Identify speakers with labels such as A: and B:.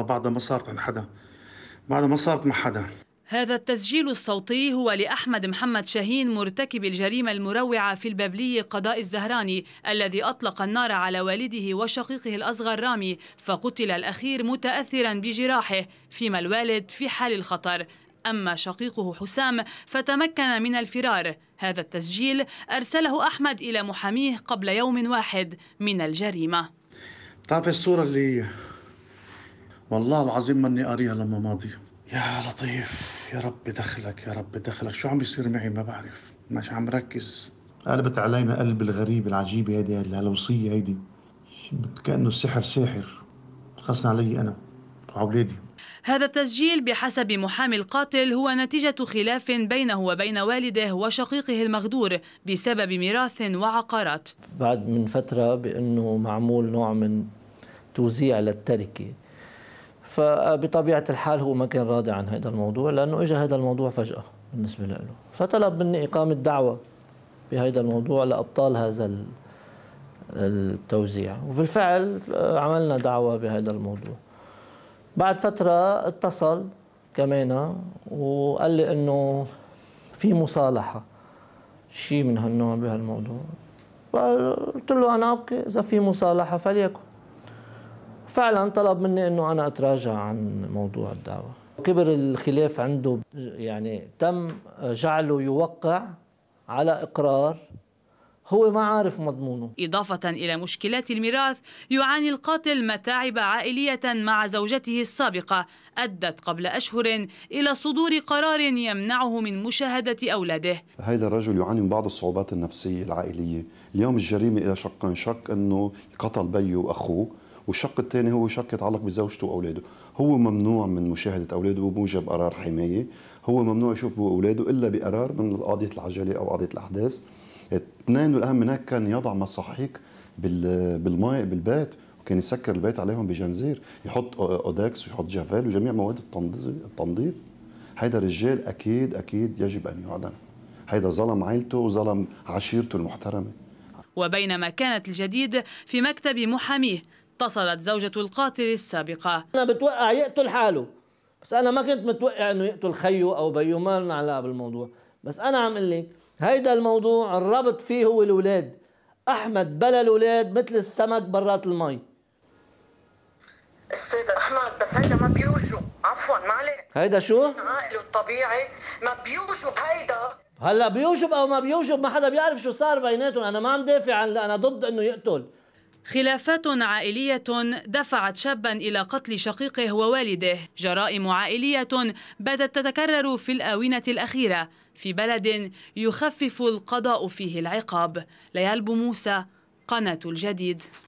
A: بعد ما صارت عن حدا بعد ما صارت مع حدا
B: هذا التسجيل الصوتي هو لأحمد محمد شاهين مرتكب الجريمة المروعة في البابلي قضاء الزهراني الذي أطلق النار على والده وشقيقه الأصغر رامي فقتل الأخير متأثرا بجراحه فيما الوالد في حال الخطر أما شقيقه حسام فتمكن من الفرار هذا التسجيل أرسله أحمد إلى محاميه قبل يوم واحد من الجريمة
A: تعرف طيب، الصورة اللي والله العظيم ماني قاريها لما ماضي يا لطيف يا رب دخلك يا رب دخلك شو عم بيصير معي ما بعرف مش عم ركز قلبت علينا قلب الغريب العجيب هيدي الهلوسية هيدي كأنه السحر ساحر خاصة علي أنا
C: وعولادي
B: هذا التسجيل بحسب محامي القاتل هو نتيجة خلاف بينه وبين والده وشقيقه المغدور بسبب ميراث وعقارات
C: بعد من فترة بأنه معمول نوع من توزيع للتركة فبطبيعه الحال هو ما كان راضي عن هذا الموضوع لانه اجى هذا الموضوع فجاه بالنسبه له فطلب مني اقامه دعوه بهذا الموضوع لابطال هذا التوزيع وبالفعل آه، عملنا دعوه بهذا الموضوع بعد فتره اتصل كمان وقال لي انه في مصالحه شيء من هالنوع بهالموضوع قلت له انا اوكي اذا في مصالحه فليكن فعلا طلب مني انه انا اتراجع عن موضوع الدعوه كبر الخلاف عنده يعني تم جعله يوقع على اقرار هو ما عارف مضمونه
B: إضافة إلى مشكلات الميراث يعاني القاتل متاعب عائلية مع زوجته السابقة أدت قبل أشهر إلى صدور قرار يمنعه من مشاهدة أولاده
A: هذا الرجل يعاني من بعض الصعوبات النفسية العائلية اليوم الجريمة إلى شقين شق أنه قتل بيه وأخوه والشق الثاني هو شق يتعلق بزوجته واولاده هو ممنوع من مشاهده اولاده بموجب قرار حمايه هو ممنوع يشوف اولاده الا بقرار من قاضيه العجله او قاضيه الاحداث اثنين والاهم من هيك كان يضع مصحيك بالماء بالبيت وكان يسكر البيت عليهم بجنزير يحط اوداكس ويحط جافيل وجميع مواد التنظيف هيدا رجال اكيد اكيد يجب ان يعدم هيدا ظلم عائلته وظلم عشيرته المحترمه
B: وبينما كانت الجديد في مكتب محاميه اتصلت زوجة القاتل السابقة أنا
C: بتوقع يقتل حاله بس أنا ما كنت متوقع إنه يقتل خيه أو بيو ما لنا علاقة بالموضوع بس أنا عم أقول لك هيدا الموضوع الربط فيه هو الأولاد أحمد بلا الأولاد مثل السمك برات المي استاذ احمد بس هيدا ما بيوجب عفوا ما عليك هيدا شو؟ عقله الطبيعي ما بيوجب هيدا هلا بيوجب او ما بيوجب ما حدا بيعرف شو صار بيناتهم انا ما عم دافع عن انا ضد انه يقتل
B: خلافات عائلية دفعت شابا إلى قتل شقيقه ووالده جرائم عائلية بدت تتكرر في الآونة الأخيرة في بلد يخفف القضاء فيه العقاب ليال موسى قناة الجديد